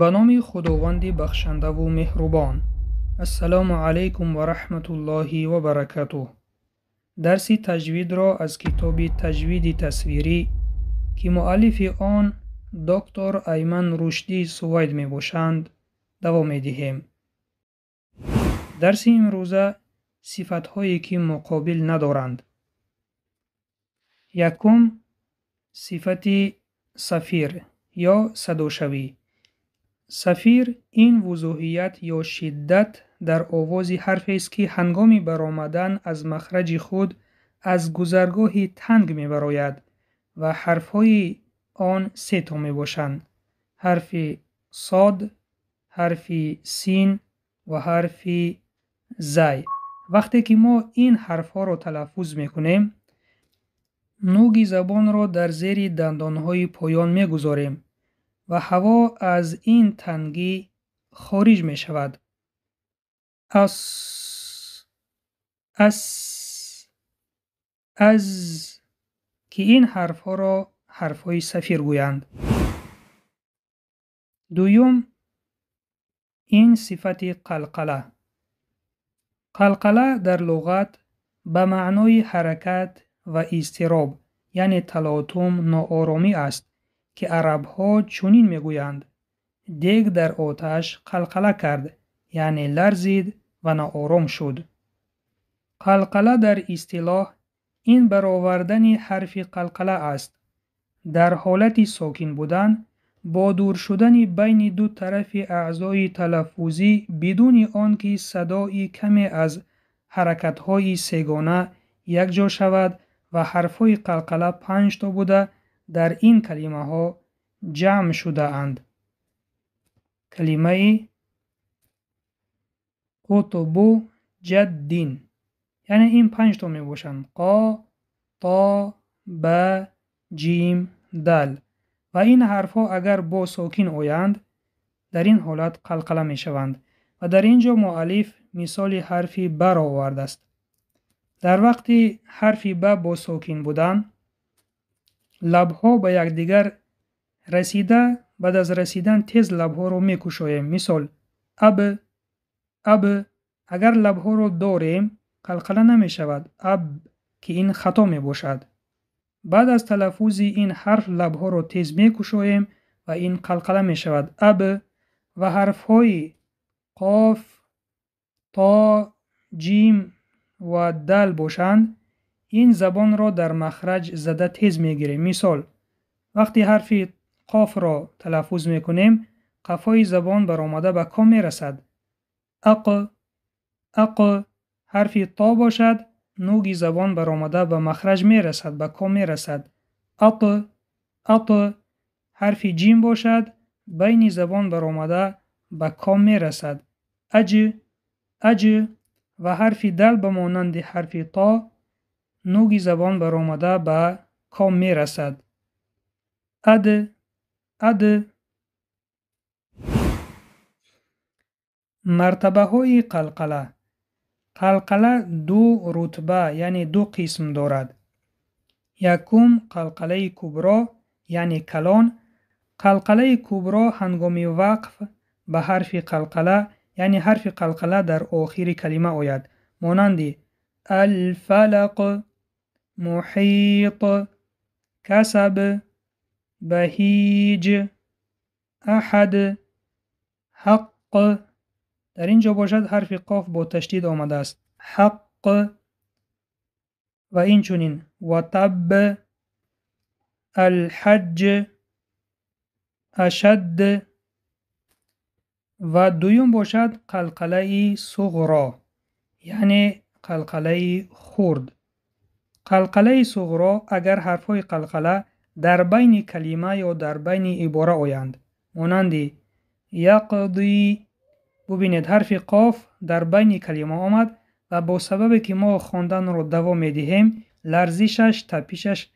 ба номи худованди бахшандаву меҳрубон ассалому алайкум варахматуллоҳи вабаракату дарси таҷвидро аз китоби таҷвиди тасвирӣ ки муаллифи он доктор айман рушдӣ сувайд мебошанд давом медиҳем дарси имрӯза сифатҳое ки муқобил надоранд якум сифати сафир ё садошавӣ سفیر این وضوحیت یا شدت در آوازی حرفی است که هنگامی برآمدن از مخرج خود از گذرگاهی تنگ می براید و حرفهای آن سه تا می باشند حرف صاد حرف سین و حرف زی وقتی که ما این حرفها را تلفظ می کنیم زبان را در زیر دندانهای پایان می گذاریم و هوا از این تنگی خارج می شود. از از از که این حرف ها را حرف های سفیر گویند. دویم این صفت قلقله قلقله در لغت به معنای حرکت و استراب یعنی تلاطم ناآرامی است که چونین چونین میگویند دیگ در آتش قلقله کرد یعنی لرزید و ناآرام شد قلقله در اصطلاح این برآوردن حرف قلقله است در حالت ساکن بودن با دور شدن بین دو طرف اعضای تلفظی بدون آنکه صدای کمی از های سگانه جا شود و حرفای قلقله پنج تا بوده در این کلمه ها جمع شده اند کلمه قطب جدین یعنی این پنج تا می باشند قا تا ب جیم دل و این ها اگر با ساکین آیند در این حالت قلقله می شوند و در اینجا معلیف مثال حرفی وارد است در وقتی حرفی ب با ساکین بودند лабҳо ба якдигар расида баъд аз расидан тез лабҳоро мекушоем мисол аб аб агар лабҳоро дорем қалқала намешавад аб ки ин хато мебошад баъд аз талаффузи ин ҳарф лабҳоро тез мекушоем ва ин қалқала мешавад аб ва ҳарфҳои қоф то ҷим ва дал бошанд این زبان را در مخرج زده تیز گیریم. مثال وقتی حرف قاف را تلفظ کنیم قفای زبان برآمده به کا رسد. اق اق حرف تا باشد نوگی زبان برآمده به مخرج رسد. به کام رسد. اط اط حرف جیم باشد بین زبان برآمده به کا رسد. اج اج و حرف دل به مانند حرف تا нӯги забон баромада ба ком мерасад ад ад мартабаҳои қалқала қалқала ду рутба яъне ду қисм дорад якум қалқалаи кубро яъне калон қалқалаи кубро ҳангоми вақф ба ҳарфи қалқала яъне ҳарфи қалқала дар охири калима ояд монанди алфалақ محیط کسب بهیج احد حق در اینجا باشد حرف قاف با تشدید آمده است حق و این چونین و الحج اشد و دویم باشد قلقله صغرا یعنی قلقله خورد قلقله صغرا اگر حرفای قلقله در بین کلمه یا در بین عباره آیند. مانند یقضی ببینید حرف قاف در بین کلمه آمد و با سبب که ما خواندن رو دوام می دهیم لرزیشش تا پیشش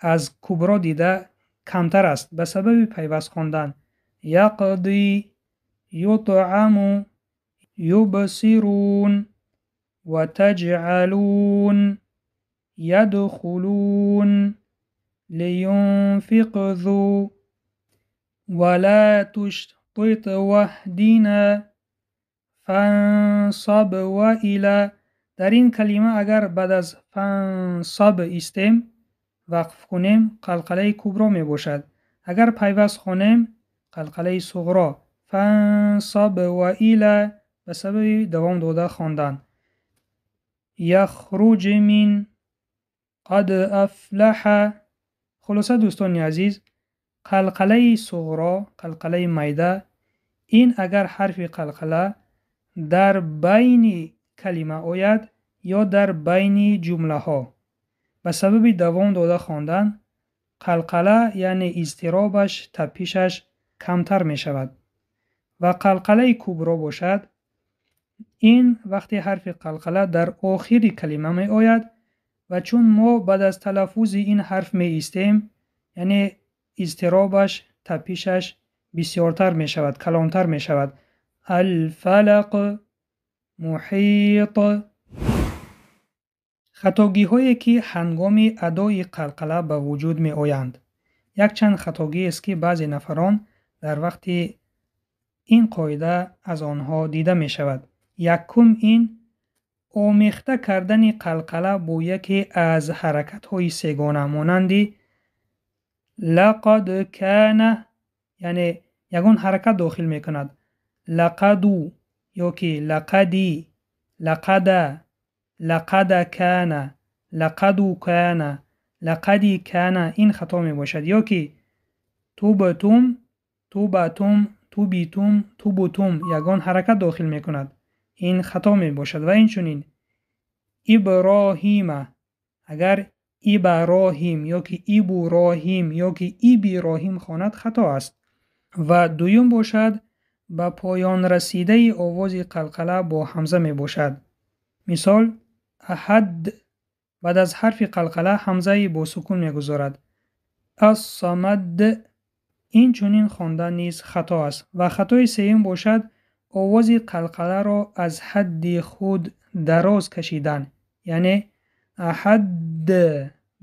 از کبرا دیده کمتر است. به سبب پیوست خوندن یقضی یطعم یبصرون و تجعلون يدخلون لينفق ذو ولا تشطط وحدنا فانصب و الى در این کلمه اگر بعد از فانصب استم وقف کنیم قلقله کبرا می باشد اگر پیوست خونیم قلقله صغرا فانصب و ایلا به سبب دوام داده خواندن یخرج من قد افلح خلاصه دوستان عزیز قلقله صغرا قلقله میده این اگر حرف قلقله در بین کلمه آید یا در بین جمله ها به سبب دوام داده خواندن قلقله یعنی اضطرابش تپیشش کمتر می شود و قلقله کبرا باشد این وقتی حرف قلقله در آخری کلمه می آید و چون ما بعد از تلفظ این حرف می ایستیم یعنی اضطرابش تپیشش بسیارتر می شود کلانتر می شود الفلق محیط خطاگی هایی که هنگام ادای قلقله به وجود می آیند یک چند خطاگی است که بعضی نفران در وقتی این قاعده از آنها دیده می شود یکم این آمیخته کردن قلقله با یکی از حرکت های سیگانه مانندی لقد کان یعنی یکون حرکت داخل میکند لقدو یا که لقدی لقد لقد کان لقدو کان لقدی کان این خطا میباشد یا که تو بتوم تو بتوم تو بیتوم تو بتوم یکون حرکت داخل میکند این خطا می باشد و این چونین ابراهیم اگر ابراهیم یا که ابراهیم یا که ابراهیم خواند خطا است و دویم باشد به پایان رسیده ای آواز قلقله با حمزه می باشد مثال احد بعد از حرف قلقله حمزه با سکون می گذارد این چونین خواندن نیز خطا است و خطای سیم باشد آواز قلقله را از حد خود دراز کشیدن یعنی احد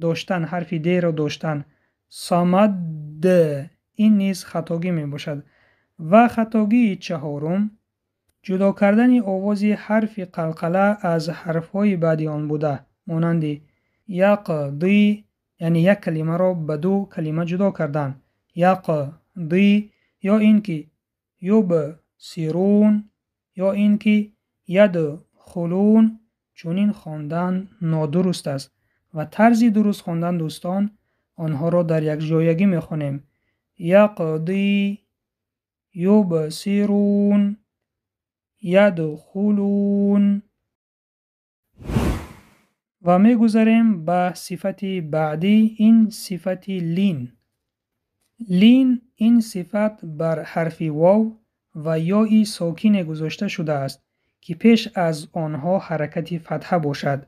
داشتن حرف د را داشتن سامد این نیز خطاگی می باشد و خطاگی چهارم جدا کردن آواز حرف قلقله از حرفهای بعدی آن بوده مانند دی. یعنی یک کلمه را به دو کلمه جدا کردن دی. یا اینکه یوب سیرون یا اینکه ید خلون چون این خواندن نادرست است و طرزی درست خواندن دوستان آنها را در یک جایگی می میخوانیم سیرون ید خلون و می میگذاریم به صفت بعدی این صفت لین لین این صفت بر حرف واو و یایی ساکین گذاشته شده است که پیش از آنها حرکت فتحه باشد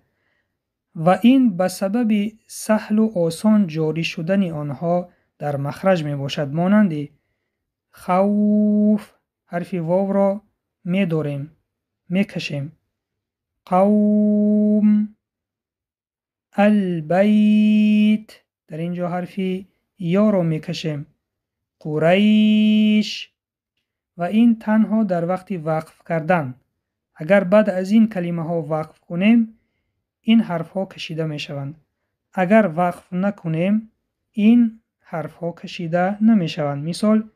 و این به سبب سهل و آسان جاری شدن آنها در مخرج می باشد مانند خوف حرف واو را می داریم می کشیم قوم البیت در اینجا حرفی یا را می کشیم قریش و این تنها در وقت وقف کردن اگر بعد از این کلمه ها وقف کنیم این حرف ها کشیده می شوند اگر وقف نکنیم این حرف ها کشیده نمی شوند مثال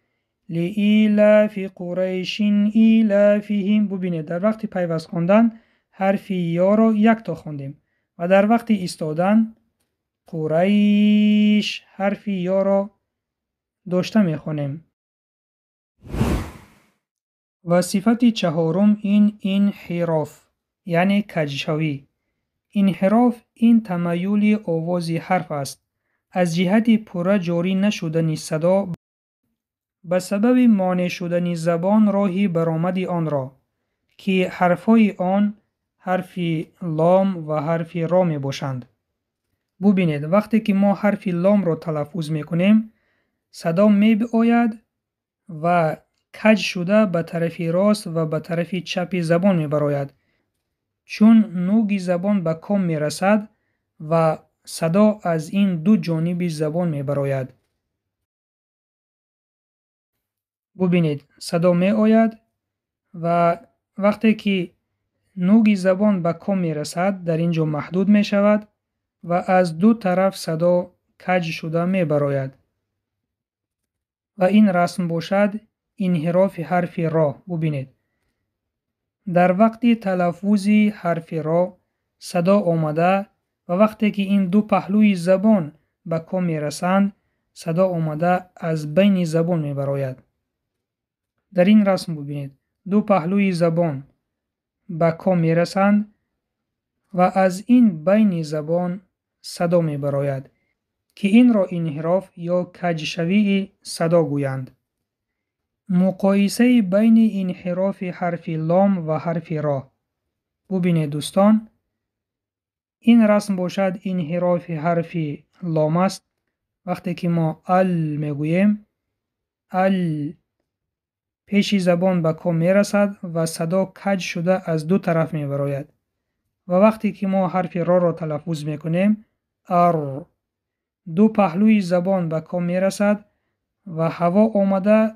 فی قریش ایلافهم ببینید در وقت پیوست خواندن حرف یا را یک تا خوندیم و در وقتی ایستادن قریش حرف یا را داشته می خونیم و صفت چهارم این این انحراف یعنی کجشوی انحراف این تمایل آواز حرف است از جهت پورا جاری نشدنی صدا به سبب مانع شدنی زبان راهی برآمد آن را که حرفای آن حرف لام و حرف را می باشند. ببینید وقتی که ما حرف لام را تلفظ می کنیم صدا می آید و каҷ шуда ба тарафи рост ва ба тарафи чапи забон мебарояд чун нӯги забон ба ком мерасад ва садо аз ин ду ҷониби забон мебарояд бубинед садо меояд ва вақте ки нӯги забон ба ком мерасад дар ин ҷо маҳдуд мешавад ва аз ду тараф садо каҷ шуда мебарояд ва ин расм бошад инҳирофи ҳарфи ро бубинед дар вақти талаффузи ҳарфи ро садо омада ва вақте ки ин ду паҳлӯи забон ба ком мерасанд садо омада аз байни забон мебарояд дар ин расм бубинед ду паҳлӯи забон ба ком мерасанд ва аз ин байни забон садо мебарояд ки инро инҳироф ё каҷшавии садо гӯянд مقایسه بین انحراف حرف لام و حرف را بین دوستان این رسم باشد انحراف حرف لام است وقتی که ما ال میگوییم ال پیش زبان به کام میرسد و صدا کج شده از دو طرف میبراید و وقتی که ما حرف را را تلفظ میکنیم ار دو پهلوی زبان به کام میرسد و هوا آمده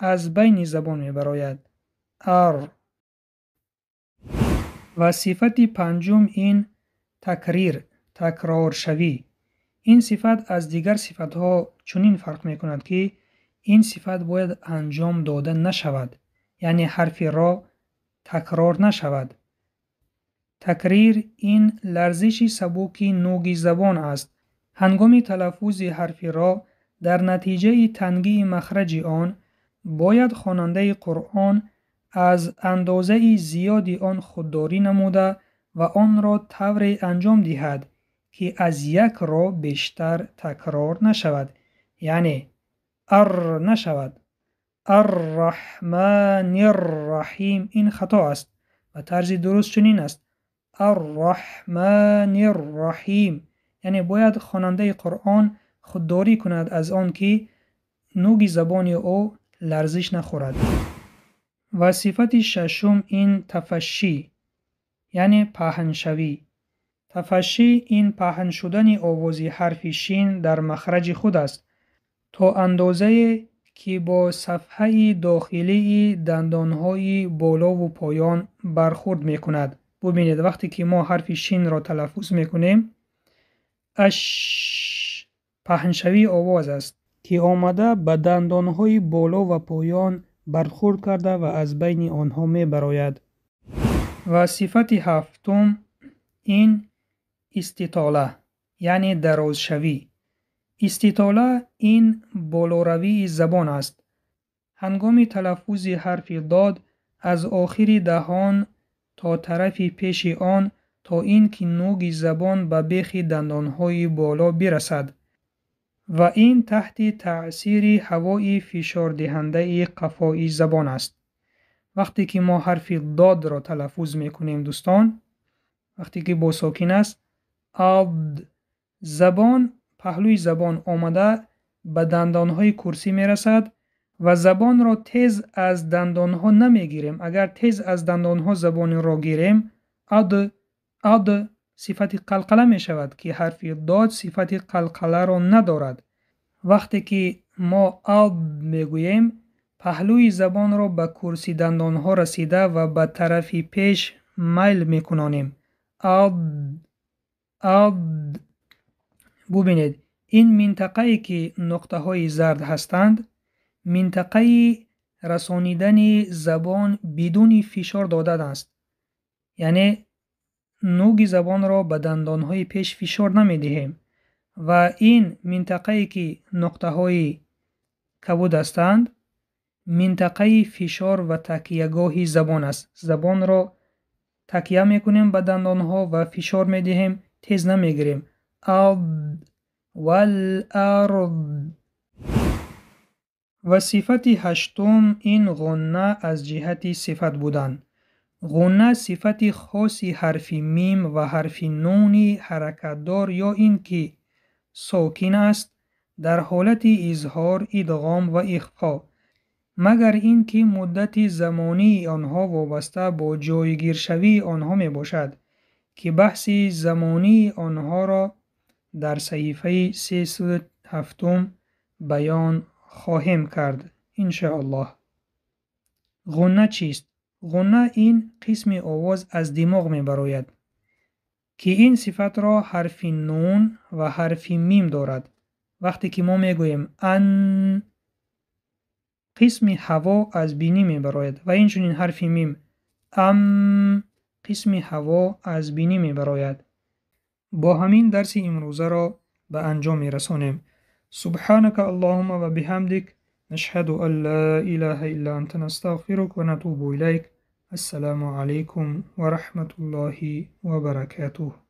از بین زبان می براید ار و صفت پنجم این تکریر تکرار شوی این صفت از دیگر صفت ها چنین فرق می کند که این صفت باید انجام داده نشود یعنی حرف را تکرار نشود تکریر این لرزش سبوکی نوگی زبان است هنگامی تلفظ حرفی را در نتیجه تنگی مخرج آن باید خواننده قرآن از اندازه زیادی آن خودداری نموده و آن را طوری انجام دهد که از یک را بیشتر تکرار نشود یعنی ار نشود الرحمن الرحیم این خطا است و طرز درست چنین است الرحمن الرحیم یعنی باید خواننده قرآن خودداری کند از آن که نوگی زبان او لرزش نخورد و ششم این تفشی یعنی پهن تفشی این پهن شدن آوازی حرف شین در مخرج خود است تا اندازه که با صفحه داخلی دندانهای بالا و پایان برخورد می کند. ببینید وقتی که ما حرف شین را تلفظ می کنیم اش پهنشوی آواز است. که آمده به دندانهای بالا و پایان برخورد کرده و از بین آنها می براید. و صفت هفتم این استطاله یعنی درازشوی. استیطاله استطاله این بالاروی زبان است. هنگام تلفظ حرف داد از آخر دهان تا طرفی پیش آن تا این که نوگ زبان به بخی دندانهای بالا برسد. و این تحت تأثیر هوای فشار دهنده قفای زبان است. وقتی که ما حرف داد را تلفظ میکنیم دوستان وقتی که با ساکن است آد زبان پهلوی زبان آمده به دندانهای کرسی میرسد و زبان را تیز از دندانها ها نمیگیریم اگر تیز از دندانها زبان را گیریم اد اد صفت قلقله می شود که حرف داد صفت قلقله را ندارد وقتی که ما آب می گوییم پهلوی زبان را به کرسی دندان ها رسیده و به طرف پیش میل می کنانیم آب آب ببینید این منطقه ای که نقطه های زرد هستند منطقه رسانیدن زبان بدون فشار داده است یعنی нӯги забонро ба дандонҳои пеш фишор намедиҳем ва ин минтақае ки нуқтаҳои кабуд ҳастанд минтақаи фишор ва такиягоҳи забон аст забонро такья мекунем ба дандонҳо ва фишор медиҳем тез намегирем ард валард ва сифати ҳаштум ин ғонна аз ҷиҳати сифат буданд غنه صفت خاصی حرف میم و حرف نونی حرکتدار یا اینکه ساکن است در حالت اظهار ادغام و اخفا مگر اینکه مدت زمانی آنها وابسته با جایگیرشوی آنها می باشد که بحث زمانی آنها را در صحیفه 307 بیان خواهیم کرد ان الله غنه چیست ғуна ин қисми овоз аз димоғ мебарояд ки ин сифатро ҳарфи нун ва ҳарфи мим дорад вақте ки мо мегӯем ан қисми ҳаво аз бинӣ мебарояд ва инчунин ҳарфи мим ам қисми ҳаво аз бинӣ мебарояд бо ҳамин дарси имрӯзаро ба анҷом мерасонем субҳанака аллоҳумма ва биҳамдик نشهد أن لا إله إلا أنت نستغفرك ونتوب إليك السلام عليكم ورحمة الله وبركاته